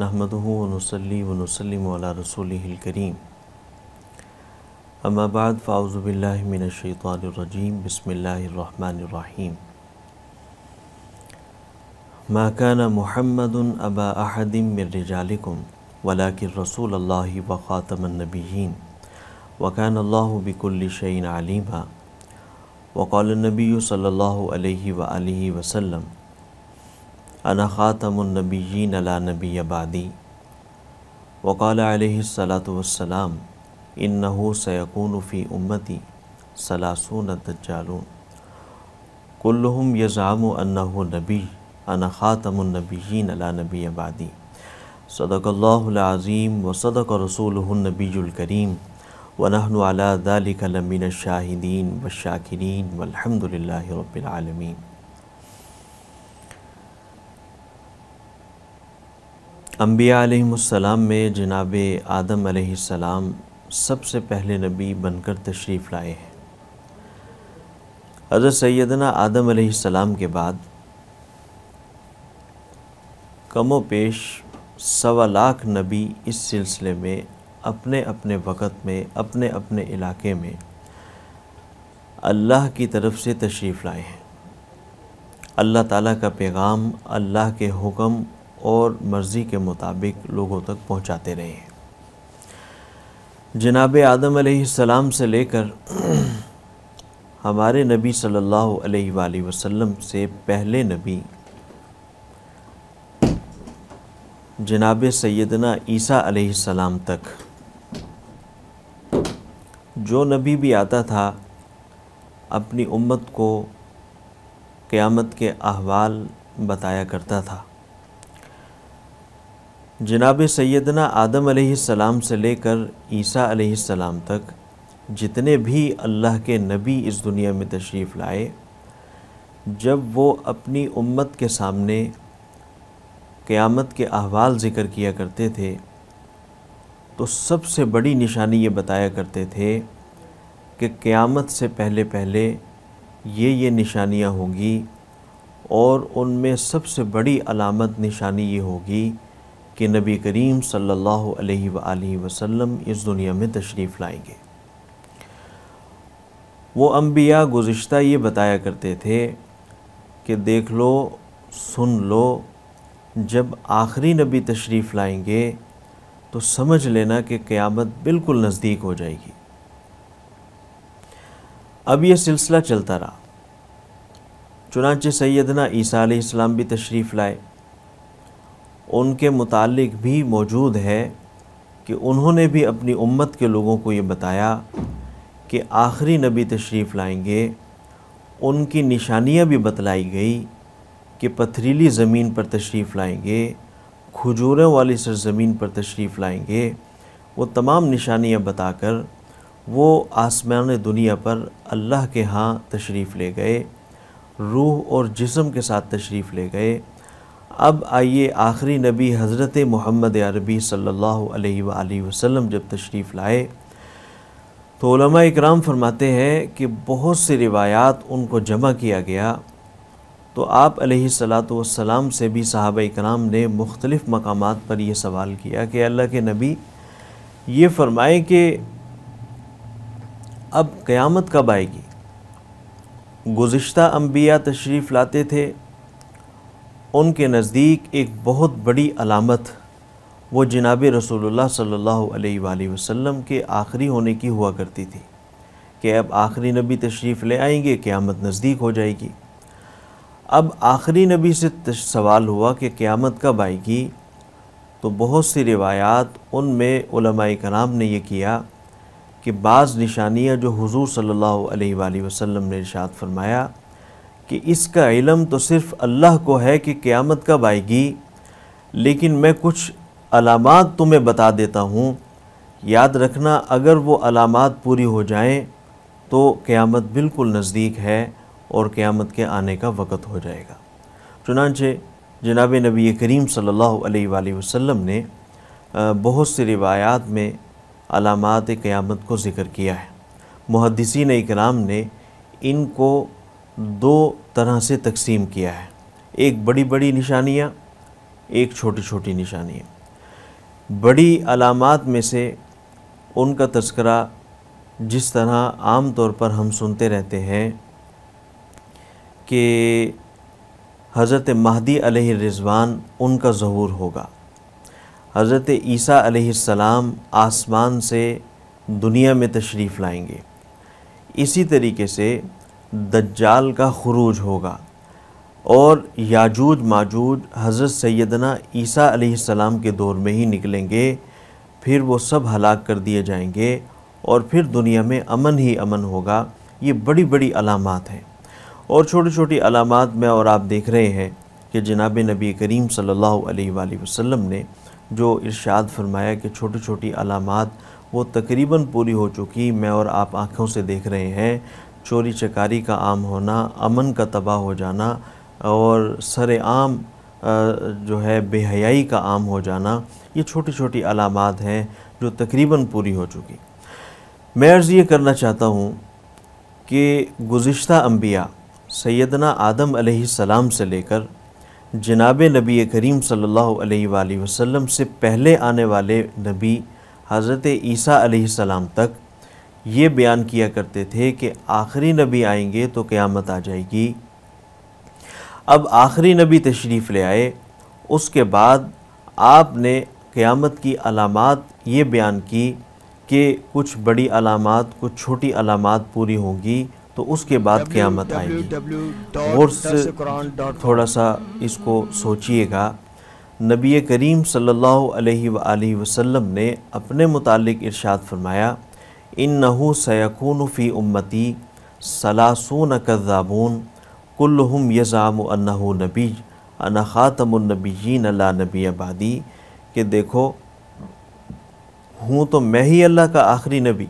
नहमद वनसली वनसलम रसूल करीम अम्माबाद फ़ाउज़बिल्लिनशैतरजीम बसमीम मक़ान महमदन अबा अहदिम मिर्रजालकुम वलाकिन रसूल अल्लाह व ख़ातमनबीन वकान अल्लाह बिकुल्ल आलिमा वक़ालनबी सल्ला वसम अना ख़ातमनबीन अला नबी आबादी वक़ाल सलातम इन फ़ी उम्मती सलासून दज्जालून कुल्लुम यज़ाम नबी अना ख़ातमनबीन अला नबी आबादी सदक़ल्लाज़ीम व सदक रसूलनबीजुलकरीम वनहन अला दालिकलमिन शाहिदीन व शाकिरीन वलहमदिल्ला रबालमीन आलम में जनाब आदम सलाम सबसे पहले नबी बनकर तशरीफ़ लाए हैं हज़रत सैदना आदम सलाम के बाद कमो पेश सवा लाख नबी इस सिलसिले में अपने अपने वक़्त में अपने अपने इलाके में अल्लाह की तरफ से तशरीफ़ लाए हैं अल्लाह ताला का पैगाम अल्लाह के हुक्म और मर्ज़ी के मुताबिक लोगों तक पहुँचाते रहे हैं जनाब आदम सलाम से लेकर हमारे नबी सल्लल्लाहु अलैहि वसल्लम से पहले नबी जनाब सैदना ईसा सलाम तक जो नबी भी आता था अपनी उम्मत को क़यामत के अहवाल बताया करता था जनाब सैदना आदम सलाम से लेकर ईसा सलाम तक जितने भी अल्लाह के नबी इस दुनिया में तशरीफ़ लाए जब वो अपनी उम्मत के सामने क़यामत के अहवाल ज़िक्र किया करते थे तो सबसे बड़ी निशानी ये बताया करते थे कि क़यामत से पहले पहले ये ये निशानियाँ होंगी और उनमें सबसे बड़ी अलामत निशानी ये होगी कि नबी करीम सल्लल्लाहु अलैहि सल्ला वसल्लम इस दुनिया में तशरीफ़ लाएंगे वो अम्बिया गुज्त ये बताया करते थे कि देख लो सुन लो जब आखिरी नबी तशरीफ़ लाएंगे तो समझ लेना कि क़यामत बिल्कुल नज़दीक हो जाएगी अब यह सिलसिला चलता रहा चुनाच सैदना ईसा इस्लाम भी तशरीफ़ लाए उनके मुतालिक भी मौजूद है कि उन्होंने भी अपनी उम्मत के लोगों को ये बताया कि आखिरी नबी तशरीफ़ लाएंगे उनकी निशानियाँ भी बतलाई गई कि पथरीली ज़मीन पर तशरीफ़ लाएंगे खजूरों वाली सरज़मीन पर तशरीफ़ लाएंगे वो तमाम निशानियाँ बताकर वो आसमान दुनिया पर अल्लाह के यहाँ तशरीफ़ ले गए रूह और जिसम के साथ तशरीफ़ ले गए अब आइए आखिरी नबी हज़रत मोहम्मद अरबी सल्ला वसम जब तशरीफ़ लाए तो इक्राम फरमाते हैं कि बहुत सी रिवायात उनको जमा किया गया तो आप सलात वसलाम से भी साहब इक्राम ने मुख्तलिफ़ मकाम पर यह सवाल किया कि अल्लाह के नबी ये फरमाएँ कि अब क़यामत कब आएगी गुज्त अम्बिया तशरीफ़ लाते थे उनके नज़दीक एक बहुत बड़ी अलामत वो जनाब रसोल्ला सल्ला वसम के आखिरी होने की हुआ करती थी कि अब आखिरी नबी तशरीफ़ ले आएंगे क़्यामत नज़दीक हो जाएगी अब आखिरी नबी से सवाल हुआ कि क़्यामत कब आएगी तो बहुत सी रिवायात उनमें कराम ने यह किया कि बाज़ निशानियाँ जो हजूर सल्ला वसम ने इशात फरमाया कि इसका इलम तो सिर्फ़ अल्लाह को है कि क़्यामत कब आएगी लेकिन मैं कुछ अलामत तुम्हें बता देता हूँ याद रखना अगर वो अलामत पूरी हो जाएं तो क़्यामत बिल्कुल नज़दीक है और क़्यामत के आने का वक़्त हो जाएगा चुनानचे जनाब नबी करीम सल्लल्लाहु अलैहि वसल्लम ने बहुत सी रिवायात में अलामत क़्यामत को ज़िक्र किया है मुहदसिन कराम ने इनको दो तरह से तकसीम किया है एक बड़ी बड़ी निशानियाँ एक छोटी छोटी निशानियाँ बड़ी अलामत में से उनका तस्करा जिस तरह आम तौर पर हम सुनते रहते हैं कि हज़रत महदी रिजवान उनका ज़हूर होगा हज़रत ईसा सलाम आसमान से दुनिया में तशरीफ़ लाएंगे इसी तरीके से दज्जाल का खरूज होगा और याजूज माजूज हज़रत सैदना ईसा अलैहिस्सलाम के दौर में ही निकलेंगे फिर वो सब हलाक कर दिए जाएंगे और फिर दुनिया में अमन ही अमन होगा ये बड़ी बड़ी अलामत हैं और छोटी छोटी अलामत में और आप देख रहे हैं कि जनाब नबी करीम सल्लल्लाहु अलैहि वसल्लम ने जो इरशाद फरमाया कि छोटी छोटी अलामत वो तकरीबन पूरी हो चुकी मैं और आप आँखों से देख रहे हैं चोरी चकारी का आम होना अमन का तबाह हो जाना और सर आम जो है बेहयाई का आम हो जाना ये छोटी छोटी अलामत हैं जो तकरीबन पूरी हो चुकी मैं अर्ज़ ये करना चाहता हूँ कि गुज्त अम्बिया सैदना आदम सलाम से लेकर जनाब नबी करीम सल्लल्लाहु अलैहि वसल्लम से पहले आने वाले नबी हज़रत ईसा सलाम तक ये बयान किया करते थे कि आखिरी नबी आएंगे तो क़्यामत आ जाएगी अब आखिरी नबी तशरीफ़ ले आए उसके बाद आपने क़्यामत की अलामत ये बयान की कि कुछ बड़ी अलामत कुछ छोटी अलामत पूरी होंगी तो उसके बाद क़्यामत आएगी और थोड़ा सा इसको सोचिएगा नबी करीम सल्लल्लाहु अलैहि वसल्लम ने अपने मुतालिक इरशाद फरमाया इन नहू सयकून फ़ी उम्मती सलासून कज़ाबून कुल्लुम यज़ाम अन्नहू नबी अन ख़ातमनबीन अल्ला नबी आबादी कि देखो हूँ तो मैं ही अल्लाह का आखिरी नबी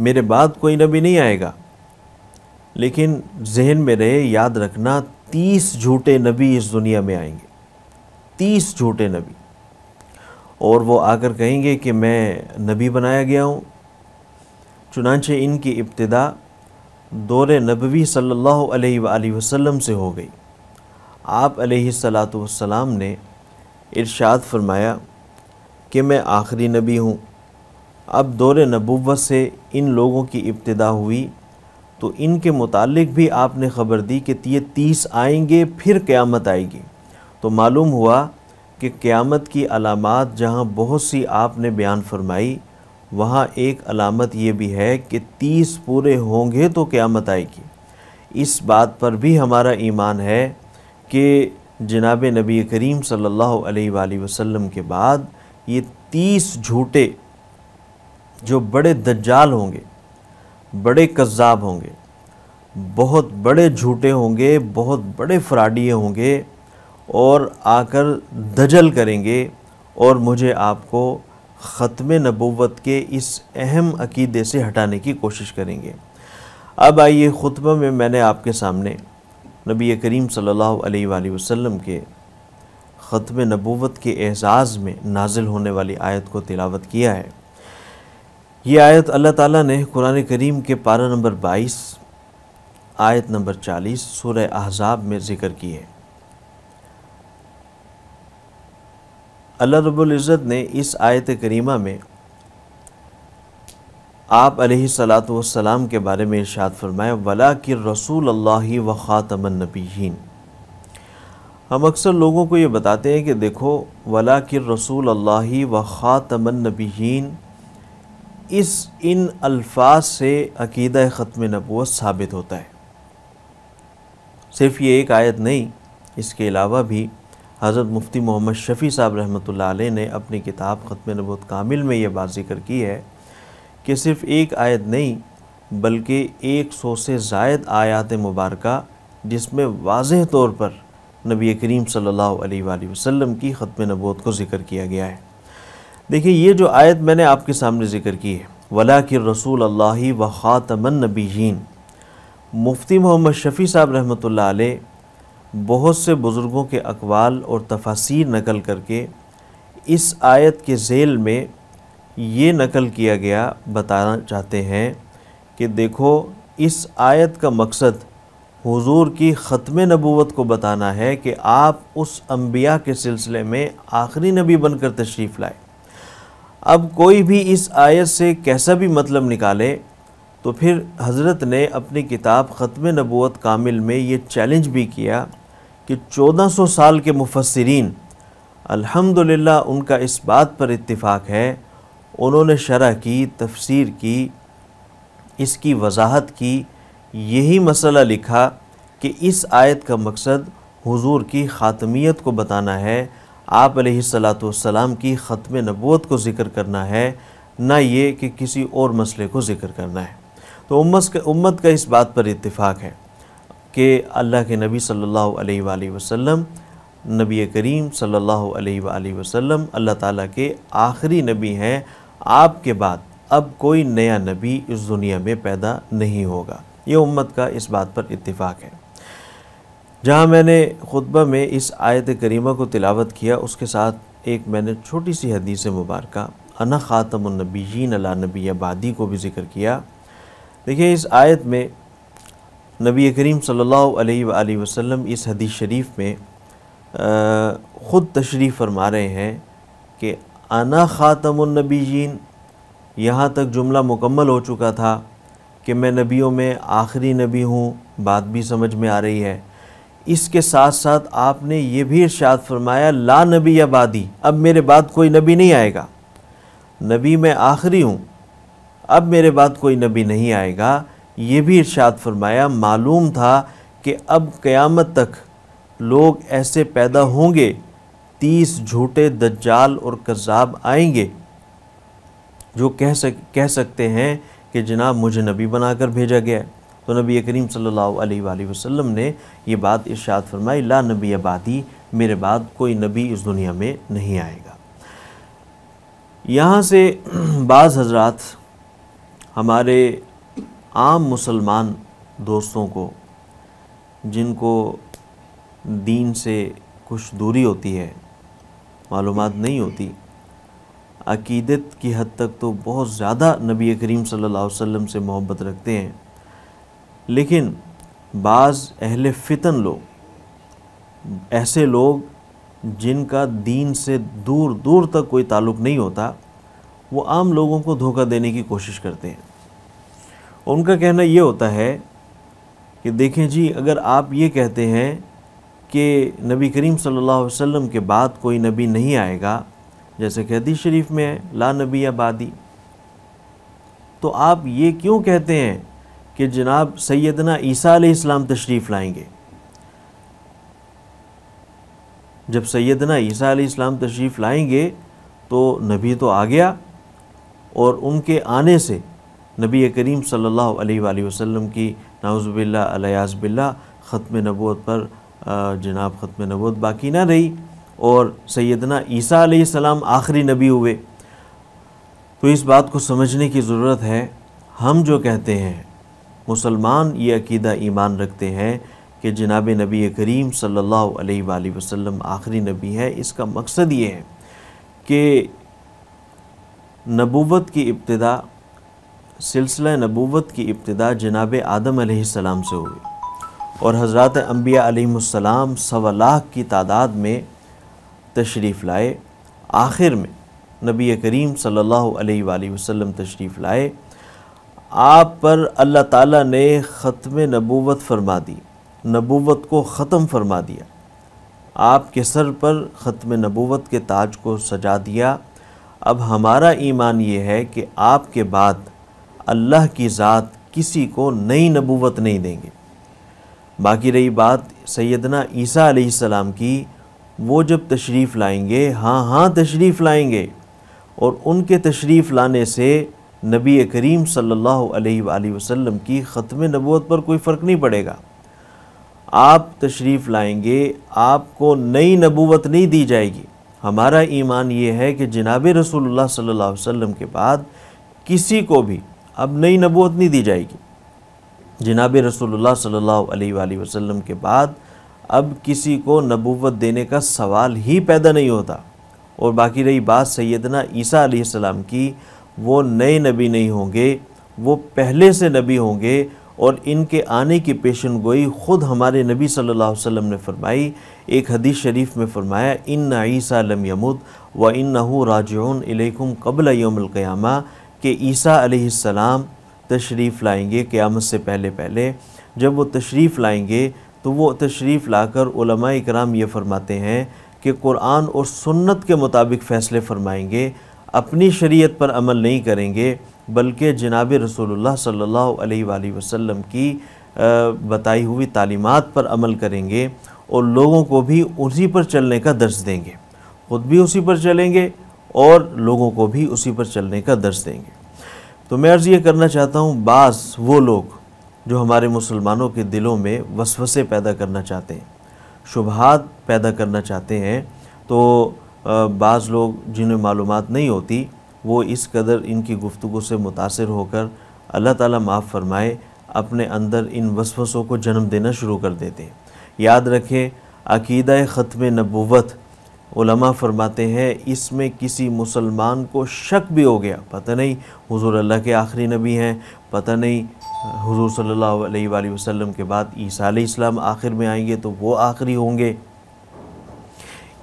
मेरे बाद कोई नबी नहीं आएगा लेकिन जहन में रहे याद रखना तीस झूठे नबी इस दुनिया में आएंगे तीस झूठे नबी और वो आकर कहेंगे कि मैं नबी बनाया गया हूँ चुनाच इनकी इब्तदा दौर नबवी सल्लल्लाहु अलैहि वसल्लम से हो गई आप सलाम ने इरशाद फरमाया कि मैं आखिरी नबी हूँ अब दौर नबूवत से इन लोगों की इब्तदा हुई तो इनके मुतालिक भी आपने ख़बर दी कि ये तीस आएंगे फिर क़्यामत आएगी तो मालूम हुआ कि क़्यामत की अलामत जहाँ बहुत सी आपने बयान फरमाई वहाँ एक अलामत ये भी है कि तीस पूरे होंगे तो क़्यामत आएगी इस बात पर भी हमारा ईमान है कि जनाब नबी करीम सल्लल्लाहु अलैहि वसल्लम के बाद ये तीस झूठे जो बड़े दज्जाल होंगे बड़े कज़ाब होंगे बहुत बड़े झूठे होंगे बहुत बड़े फ्राडिये होंगे और आकर दजल करेंगे और मुझे आपको ख़त्म नबूवत के इस अहम अकीदे से हटाने की कोशिश करेंगे अब आइए ख़ुतबा में मैंने आपके सामने नबी करीम सल्लल्लाहु अलैहि वसल्लम के ख़त्म नबूवत के एज़ाज़ में नाजिल होने वाली आयत को तिलावत किया है ये आयत अल्लाह ताला ने कुरान करीम के पारा नंबर 22 आयत नंबर 40 सूर्य अहज़ाब में ज़िक्र की है अल्लाह रब्ज़त ने इस आयत करीमा में आप सलात वसलाम के बारे में इरशाद फरमाया वला कि रसूल अल्लाह व ख़ातमन नबीन हम अक्सर लोगों को ये बताते हैं कि देखो वला कि रसूल अल्लाह व ख़ातमन नबीन इस इन अल्फाज से अकीद ख़त्म नबूत साबित होता है सिर्फ ये एक आयत नहीं इसके अलावा भी हज़रत मुफ्ती मोहम्मद शफ़ी साहब रहमत ने अपनी किताब ख़त्म नबूत कामिल में ये बात जिक्र की है कि सिर्फ़ एक आयत नहीं बल्कि एक सौ से ज़ायद आयात मुबारक जिसमें वाज तौर पर नबी करीम सल्ला वसम की ख़त्म नबूत को ज़िक्र किया गया है देखिए ये जो आयत मैंने आपके सामने ज़िक्र की है वला कि रसूल अल्लाह व ख़ातमन जीन मुफ्ती मोहम्मद शफ़ी साहब रहमत बहुत से बुज़ुर्गों के अकवाल और तफासिर नकल करके इस आयत के झेल में ये नकल किया गया बताना चाहते हैं कि देखो इस आयत का मकसद हुजूर की ख़त्म नबूवत को बताना है कि आप उस अम्बिया के सिलसिले में आखिरी नबी बनकर तशरीफ़ लाए अब कोई भी इस आयत से कैसा भी मतलब निकाले तो फिर हज़रत ने अपनी किताब ख़त्म नबूत कामिल में ये चैलेंज भी किया कि 1400 साल के मुफसरीन अल्हम्दुलिल्लाह उनका इस बात पर इत्तेफाक है उन्होंने शरह की तफसीर की इसकी वजाहत की यही मसला लिखा कि इस आयत का मकसद हुजूर की ख़ातमियत को बताना है आप सलाम की ख़त्म नबूत को ज़िक्र करना है ना ये कि किसी और मसले को ज़िक्र करना है तो उम्मत उम्मत का इस बात पर इतफ़ाक़ है कि अल्लाह के नबी सल्लल्लाहु अलैहि वसल्लम नबी करीम सल्लल्लाहु अलैहि वसल्लम अल्लाह ताला के आखिरी नबी हैं आपके बाद अब कोई नया नबी इस दुनिया में पैदा नहीं होगा ये उम्मत का इस बात पर इतफाक़ है जहाँ मैंने खुतबा में इस आयत करीमा को तिलावत किया उसके साथ एक मैंने छोटी सी हदीस मुबारक अना ख़ातमनबीन अला नबी आबादी को भी जिक्र किया देखिए इस आयत में नबी करीम सल्ला वसलम इस हदीस शरीफ में ख़ुद तशरीफ़ फरमा रहे हैं कि आना ख़ातमनबी जीन यहाँ तक जुमला मुकम्मल हो चुका था कि मैं नबियों में आखिरी नबी हूँ बात भी समझ में आ रही है इसके साथ साथ आपने ये भी इर्शाद फरमाया ला नबी आबादी अब मेरे बाद कोई नबी नहीं आएगा नबी मैं आखिरी हूँ अब मेरे बाद कोई नबी नहीं आएगा ये भी इर्शाद फरमाया मालूम था कि अब क़यामत तक लोग ऐसे पैदा होंगे तीस झूठे दज्जाल और कज़ाब आएंगे जो कह सक कह सकते हैं कि जनाब मुझे नबी बनाकर भेजा गया है तो नबी करीम सल्लल्लाहु अलैहि वसल्लम ने ये बात इर्शाद फरमाई ला नबी आबादी मेरे बाद कोई नबी इस दुनिया में नहीं आएगा यहाँ से बाज़ हजरात हमारे आम मुसलमान दोस्तों को जिनको दीन से कुछ दूरी होती है मालूम नहीं होती अकीदत की हद तक तो बहुत ज़्यादा नबी करीम सल्लल्लाहु अलैहि वसल्लम से मोहब्बत रखते हैं लेकिन बाज़ अहल फितन लोग ऐसे लोग जिनका दीन से दूर दूर तक कोई ताल्लुक़ नहीं होता वो आम लोगों को धोखा देने की कोशिश करते हैं उनका कहना ये होता है कि देखें जी अगर आप ये कहते हैं कि नबी करीम सल्लल्लाहु अलैहि वसल्लम के बाद कोई नबी नहीं आएगा जैसे कि हदीस शरीफ में है ला नबी आबादी तो आप ये क्यों कहते हैं कि जनाब सैदना ईसा इस्लाम तशरीफ़ लाएंगे जब सैदना ईसा इस्लाम तशरीफ़ लाएंगे तो नबी तो आ गया और उनके आने से नबी करीम सल्लल्लाहु अलैहि वसल्लम की नाउज़बिल्ला ख़त्म नबूत पर जनाब ख़त्म नबूत बाकी ना रही और सैदना ईसा सलाम आखिरी नबी हुए तो इस बात को समझने की ज़रूरत है हम जो कहते हैं मुसलमान ये अकीदा ईमान रखते हैं कि जनाब नबी करीम सल्लल्लाहु अलैहि वसल्लम आखिरी नबी है इसका मकसद ये है कि नबूवत की इब्तदा सिलसिला नबूवत की इब्तदा जनाब आदम सलाम से हुई और हज़रत अम्बिया सवा लाख की तादाद में तशरीफ़ लाए आखिर में नबी करीम सल्लल्लाहु अलैहि वसल्लम तशरीफ़ लाए आप पर अल्लाह ताला ने ख़त्म नबूवत फरमा दी नबूवत को ख़त्म फरमा दिया आपके सर पर ख़त्म नबूवत के ताज को सजा दिया अब हमारा ईमान ये है कि आपके बाद अल्लाह की ज़ात किसी को नई नबूवत नहीं देंगे बाकी रही बात सैदना ईसा की वो जब तशरीफ़ लाएंगे हाँ हाँ तशरीफ़ लाएंगे और उनके तशरीफ़ लाने से नबी करीम सल्ला वसम की ख़त्म नबूत पर कोई फ़र्क नहीं पड़ेगा आप तशरीफ़ लाएंगे आपको नई नबूत नहीं दी जाएगी हमारा ईमान ये है कि जनाब रसूलुल्लाह सल्लल्लाहु अलैहि वसल्लम के बाद किसी को भी अब नई नबूत नहीं दी जाएगी जनाब रसूलुल्लाह सल्लल्लाहु अलैहि वसल्लम के बाद अब किसी को नबूत देने का सवाल ही पैदा नहीं होता और बाकी रही बात सैदना ईसा आसमाम की वो नए नबी नहीं होंगे वो पहले से नबी होंगे और इनके आने की पेशन गोई ख़ुद हमारे नबी सल्लल्लाहु अलैहि वसल्लम ने फरमाई एक हदीस शरीफ में फरमाया इन ईसा लम यमुद व इन नहू राजन इलेकुम कबल यौमक़्यामा के ईसा अलैहिस्सलाम तशरीफ़ लाएंगे क़्यामत से पहले पहले जब वो तशरीफ़ लाएंगे तो वो तशरीफ़ लाकर उलमा इकराम ये फरमाते हैं कि कुरान और सुन्नत के मुताबिक फ़ैसले फरमाएंगे अपनी शरीयत पर अमल नहीं करेंगे बल्कि जनाब रसोल्ला सल्ला वसम की बताई हुई तालीमत पर अमल करेंगे और लोगों को भी उसी पर चलने का दर्ज देंगे ख़ुद भी उसी पर चलेंगे और लोगों को भी उसी पर चलने का दर्ज देंगे तो मैं अर्ज़ ये करना चाहता हूँ बास वो लोग जो हमारे मुसलमानों के दिलों में वसवसे पैदा करना चाहते हैं शुबहत पैदा करना चाहते हैं तो बाज़ लोग जिन्हें मालूम नहीं होती वो इस कदर इनकी गुफ्तु से मुतासर होकर अल्लाह ताला माफ़ फरमाए अपने अंदर इन वसवसों को जन्म देना शुरू कर देते हैं याद रखें अकीदा ख़त्म नबूवत उलमा फरमाते हैं इसमें किसी मुसलमान को शक भी हो गया पता नहीं हुजूर अल्लाह के आखिरी नबी हैं पता नहीं हुजूर सल्लल्लाहु अलैहि वसल्लम के बाद ईसा इस्लाम आखिर में आएंगे तो वो आखिरी होंगे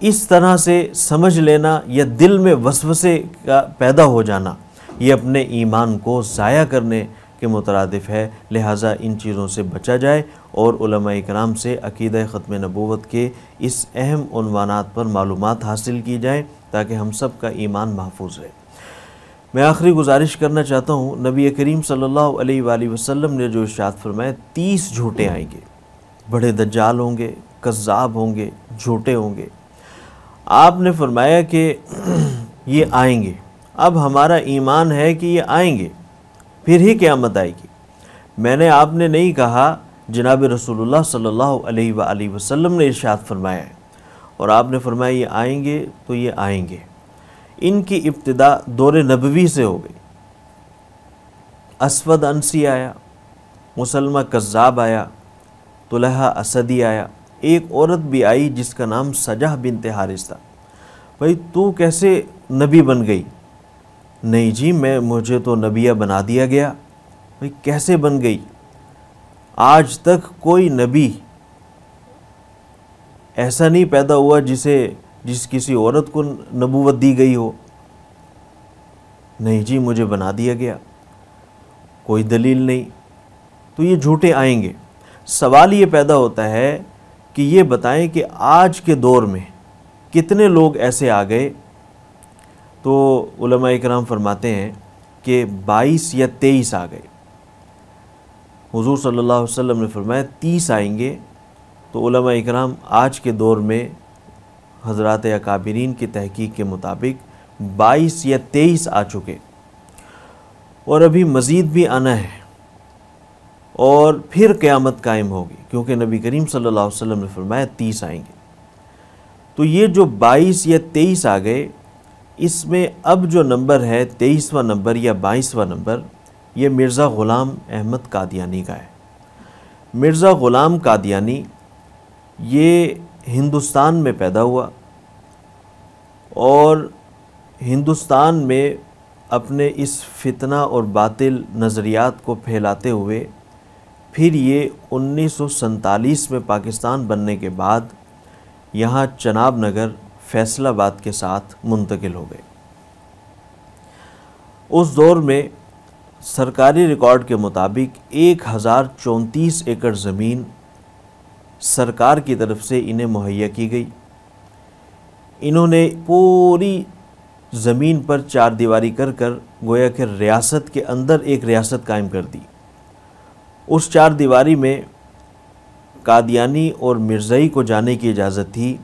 इस तरह से समझ लेना या दिल में वसवसे का पैदा हो जाना ये अपने ईमान को ज़ाया करने के मुतरदफ़ है लिहाजा इन चीज़ों से बचा जाए और कराम से अकीद ख़त्म नबूवत के इस अहम अनवानात पर मालूम हासिल की जाए ताकि हम सब का ईमान महफूज रहे मैं आखिरी गुजारिश करना चाहता हूँ नबी करीम सल्लल्लाहु अलैहि वसल्लम ने जो इर्शाद फरमाए तीस झूठे आएंगे बड़े दज्जाल होंगे कज़ाब होंगे झूठे होंगे आपने फरमाया कि ये आएंगे अब हमारा ईमान है कि ये आएंगे फिर ही क़्यामत आएगी मैंने आपने नहीं कहा जनाब रसूलुल्लाह सल्लल्लाहु अलैहि वसल्लम ने इरशाद फरमाया है और आपने फरमाया ये आएंगे तो ये आएंगे इनकी इब्तदा दौरे नबवी से हो गई असवद अंसी आया मुसलमा कज़ाब आया तुलहा असदी आया एक औरत भी आई जिसका नाम सजा बिन तिहारिस था भाई तू कैसे नबी बन गई नहीं जी मैं मुझे तो नबिया बना दिया गया भाई कैसे बन गई आज तक कोई नबी ऐसा नहीं पैदा हुआ जिसे जिस किसी औरत को नबूवत दी गई हो नहीं जी मुझे बना दिया गया कोई दलील नहीं तो ये झूठे आएंगे सवाल ये पैदा होता है कि ये बताएं कि आज के दौर में कितने लोग ऐसे आ गए तो कराम फरमाते हैं कि 22 या 23 आ गए हुजूर सल्लल्लाहु अलैहि वसल्लम ने फरमाया 30 आएंगे तो कराम आज के दौर में हजरत अकाबरीन की तहकीक के मुताबिक 22 या 23 आ चुके और अभी मज़ीद भी आना है और फिर क़्यामत कायम होगी क्योंकि नबी करीम सल्लल्लाहु अलैहि वसल्लम ने फरमाया तीस आएंगे तो ये जो बाईस या तेईस आ गए इसमें अब जो नंबर है तेईसवा नंबर या बाईसवा नंबर ये मिर्ज़ा ग़ुलाम अहमद कादियानी का है मिर्ज़ा ग़ुलाम कादियानी ये हिंदुस्तान में पैदा हुआ और हिंदुस्तान में अपने इस फितना और बातिल नज़रियात को फैलाते हुए फिर ये उन्नीस में पाकिस्तान बनने के बाद यहाँ चनाब नगर फैसलाबाद के साथ मुंतकिल हो गए उस दौर में सरकारी रिकॉर्ड के मुताबिक एक हज़ार चौंतीस एकड़ ज़मीन सरकार की तरफ से इन्हें मुहैया की गई इन्होंने पूरी ज़मीन पर चार दीवारी कर कर गोया के रियासत के अंदर एक रियासत कायम कर दी उस चार दीवारी में कादियानी और मिर्ज़ई को जाने की इजाज़त थी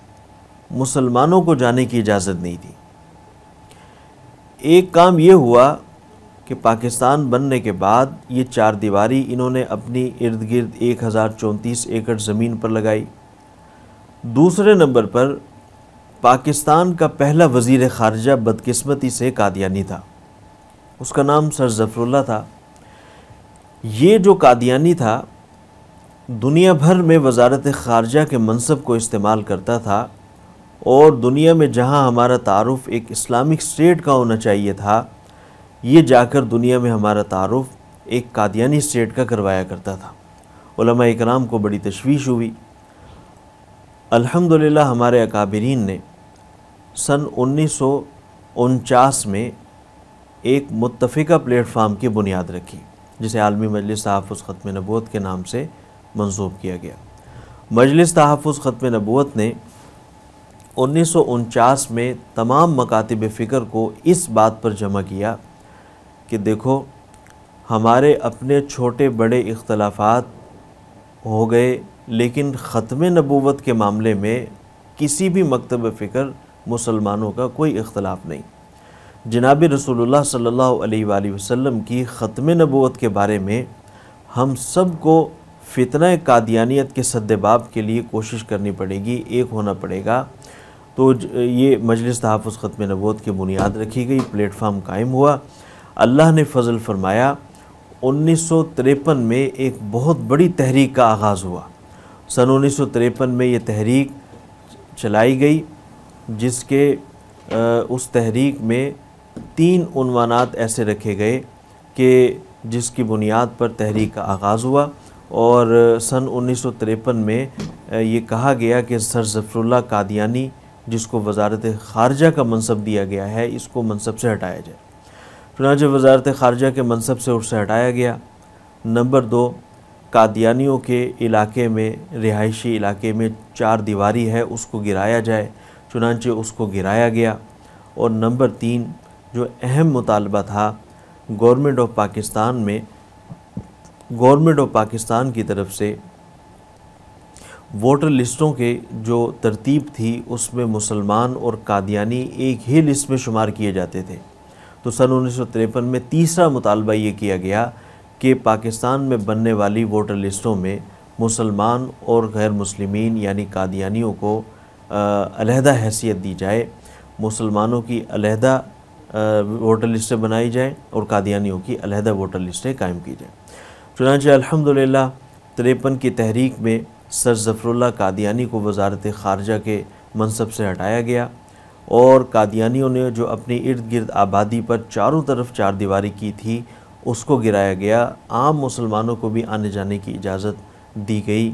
मुसलमानों को जाने की इजाज़त नहीं थी एक काम ये हुआ कि पाकिस्तान बनने के बाद ये चार दीवारी इन्होंने अपनी इर्द गिर्द एक हज़ार चौंतीस एकड़ ज़मीन पर लगाई दूसरे नंबर पर पाकिस्तान का पहला वज़ी ख़ारजा बदकस्मती से कादियानी था उसका नाम सर जफरुल्ला था ये जो कादियानी था दुनिया भर में वजारत ख़ारजा के मनसब को इस्तेमाल करता था और दुनिया में जहाँ हमारा तारफ़ एक इस्लामिक स्टेट का होना चाहिए था ये जाकर दुनिया में हमारा तारफ़ एक कादियानी स्टेट का करवाया करता था इकराम को बड़ी तशवीश हुई अल्हम्दुलिल्लाह हमारे अकाबरीन ने सन उन्नीस में एक मुतफ़ा प्लेटफार्म की बुनियाद रखी जिसे आलमी मजलिस तहफ़ ख़त्म नबूत के नाम से मंसूब किया गया मजलिस तहफ़ ख़त्म नबूत ने उन्नीस में तमाम मकातब फ़िक्र को इस बात पर जमा किया कि देखो हमारे अपने छोटे बड़े इख्तलाफात हो गए लेकिन ख़त्म नबूत के मामले में किसी भी मकतब फ़िक्र मुसलमानों का कोई इख्तलाफ नहीं जनाब रसोल्ला सल्ला वसम की ख़त्म नबूत के बारे में हम सब को फितना कादियानीत के सदबाब के लिए कोशिश करनी पड़ेगी एक होना पड़ेगा तो ये मजलिस तहफ़ ख़त्म नबूत की बुनियाद रखी गई प्लेटफार्म कायम हुआ अल्लाह ने फजल फरमाया उन्नीस सौ तिरपन में एक बहुत बड़ी तहरीक का आगाज़ हुआ सन उन्नीस सौ तिरपन में ये तहरीक चलाई गई जिसके उस तहरीक में तीन उनवानात ऐसे रखे गए कि जिसकी बुनियाद पर तहरीक का आगाज़ हुआ और सन उन्नीस में ये कहा गया कि सर जफरुल्ला कादियानी जिसको वजारत ख़ारजा का मनसब दिया गया है इसको मनसब से हटाया जाए चुनाच वजारत ख़ारजा के मनसब से उससे हटाया गया नंबर दो कादियानियों के इलाके में रिहायशी इलाके में चार दीवारी है उसको गिराया जाए चुनाच उसको गिराया गया और नंबर तीन जो अहम मुतालबा था गवर्नमेंट ऑफ पाकिस्तान में गवर्नमेंट ऑफ पाकिस्तान की तरफ से वोटर लिस्टों के जो तरतीब थी उसमें मुसलमान और कादियानी एक ही लिस्ट में शुमार किए जाते थे तो सन उन्नीस में तीसरा मुतालबा ये किया गया कि पाकिस्तान में बनने वाली वोटर लिस्टों में मुसलमान और गैर मुस्लिमीन यानी कादियानियों को अलहदा हैसियत दी जाए मुसलमानों की अलहदा वोटर लिस्टें बनाई जाएँ और कादियानियों की अलहदा वोटर लिस्टें कायम की जाएँ चुनाच अलहमदिल्ला तिरपन की तहरीक में सर जफरुल्ला कादियानी को वजारत ख़ारजा के मनसब से हटाया गया और कादियानियों ने जो अपने इर्द गिर्द आबादी पर चारों तरफ चार दीवारी की थी उसको गिराया गया आम मुसलमानों को भी आने जाने की इजाज़त दी गई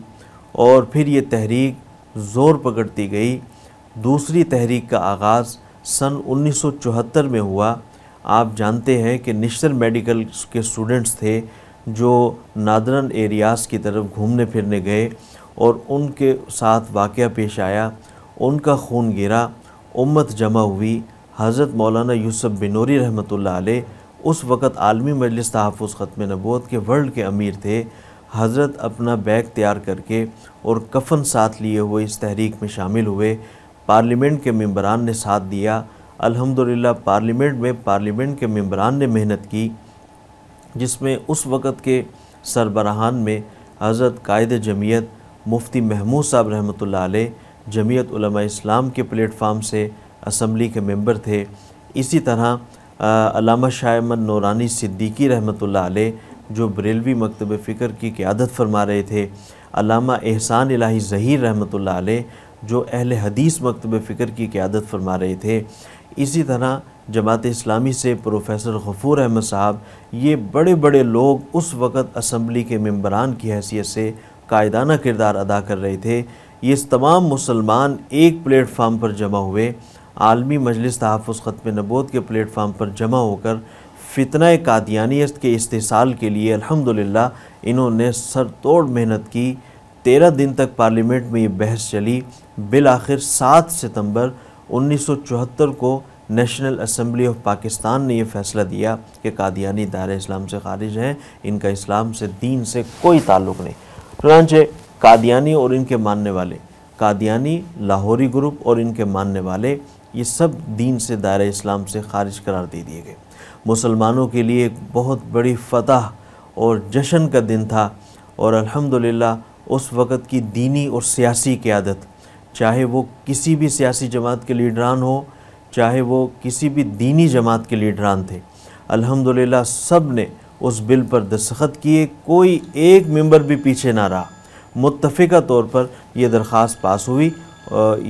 और फिर ये तहरीक ज़ोर पकड़ती गई दूसरी तहरीक का आगाज़ सन 1974 में हुआ आप जानते हैं कि निश्चर मेडिकल के स्टूडेंट्स थे जो नादरन एरियाज़ की तरफ घूमने फिरने गए और उनके साथ वाक़ पेश आया उनका खून गिरा उम्मत जमा हुई हज़रत मौलाना यूसुफ बिनोरी रहमत उस वक़्त आलमी मजलिस तहफ़ ख़त्म नबोत के वर्ल्ड के अमीर थे हज़रत अपना बैग तैयार करके और कफन साथ लिए हुए इस तहरीक में शामिल हुए पार्लियामेंट के मम्बरान ने साथ दिया अल्हम्दुलिल्लाह पार्लियामेंट में पार्लियामेंट के मम्बरान ने मेहनत की जिसमें उस वक़्त के सरबराहान में हज़रत कायद जमीयत मुफ्ती महमूद साहब रहमत जमीयत इस्लाम के प्लेटफार्म से असम्बली के मेंबर थे इसी तरह अलामा शाहमद नौरानी सिद्दीकी रहमत जो बरेलवी मकतब फ़िक्र की क़्यादत फरमा रहे थे अलामा एहसान इलाही ज़हीर रहमत जो अहल हदीस मकतब फ़िक्र की क़्यादत फरमा रहे थे इसी तरह जमात इस्लामी से प्रोफेसर गफूर अहमद साहब ये बड़े बड़े लोग उस वक़्त असम्बली के मम्बरान की हैसियत से कायदाना किरदार अदा कर रहे थे ये तमाम मुसलमान एक प्लेटफार्म पर जमा हुए आलमी मजलिस तहफ़ ख़त नबोद के प्लेटफार्म पर जमा होकर फितना कादियानीत के इस्तेसाल के लिए अलहमदिल्ला इन्होंने सर तोड़ मेहनत की तेरह दिन तक पार्लियामेंट में ये बहस चली बिल आखिर सात सितम्बर उन्नीस को नेशनल असम्बली ऑफ पाकिस्तान ने यह फैसला दिया कि कादियानी दायरे इस्लाम से खारिज हैं इनका इस्लाम से दीन से कोई ताल्लुक नहीं चुनाचे कादियानी और इनके मानने वाले कादियानी लाहौरी ग्रुप और इनके मानने वाले ये सब दीन से दायर इस्लाम से खारिज करार दे दिए गए मुसलमानों के लिए एक बहुत बड़ी फतह और जश्न का दिन था और अलहमदिल्ला उस वक़्त की दीनी और सियासी क़्यादत चाहे वो किसी भी सियासी जमात के लीडरान हो चाहे वो किसी भी दीनी जमात के लीडरान थे अल्हम्दुलिल्लाह सब ने उस बिल पर दस्तखत किए कोई एक मेंबर भी पीछे ना रहा मुतफ़ा तौर पर यह दरख्वास्त पास हुई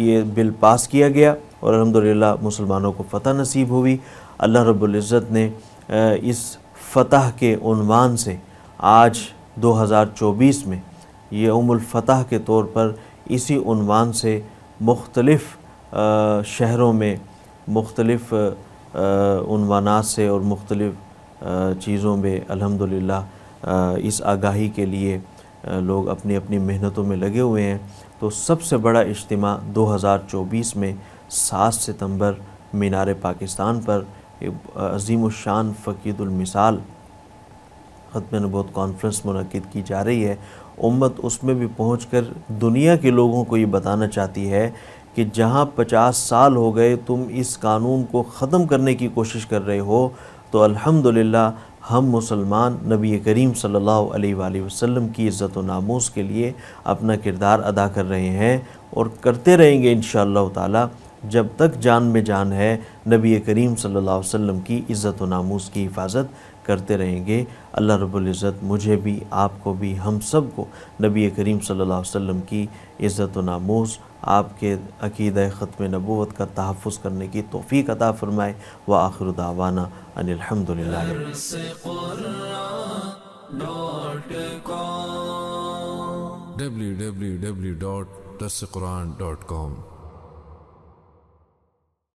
ये बिल पास किया गया और अलहमदिल्ला मुसलमानों को फ़तह नसीब हुई अल्लाह रबुल्ज़त ने इस फ़तह के उनवान से आज 2024 में यौमफ़तह के तौर पर इसी उनवान से मुख्तलफ़ शहरों में मुख्तलफ़ से और मुख्तलिफ चीज़ों में अल्हम्दुलिल्लाह इस आगाही के लिए लोग अपनी अपनी मेहनतों में लगे हुए हैं तो सबसे बड़ा इज्तम 2024 में 7 सितंबर मीनार पाकिस्तान पर अजीम शान फ़कीदुलमिसाल ख़त्म नबूत कॉन्फ्रेंस मनद की जा रही है उम्मत उसमें भी कर दुनिया के लोगों को ये बताना चाहती है कि जहाँ पचास साल हो गए तुम इस कानून को ख़त्म करने की कोशिश कर रहे हो तो अल्हम्दुलिल्लाह हम मुसलमान नबी करीम सल्लल्लाहु अलैहि वसल्लम की इज़्ज़त व नामूस के लिए अपना किरदार अदा कर रहे हैं और करते रहेंगे इन ताला जब तक जान में जान है नबी करीम सल्लल्लाहु अलैहि वसल्लम की इज़्ज़त व नामूस की हिफाजत करते रहेंगे अल्लाह रब्ज़त मुझे भी आपको भी हम सब को नबी करीम सल्लल्लाहु अलैहि वसल्लम की इज़्ज़त नामोज़ आपके अकीद ख़त्म नबूत का तहफ़ करने की तोफ़ी अता फ़रमाए व आखिर दावाना अनिल www.dasquran.com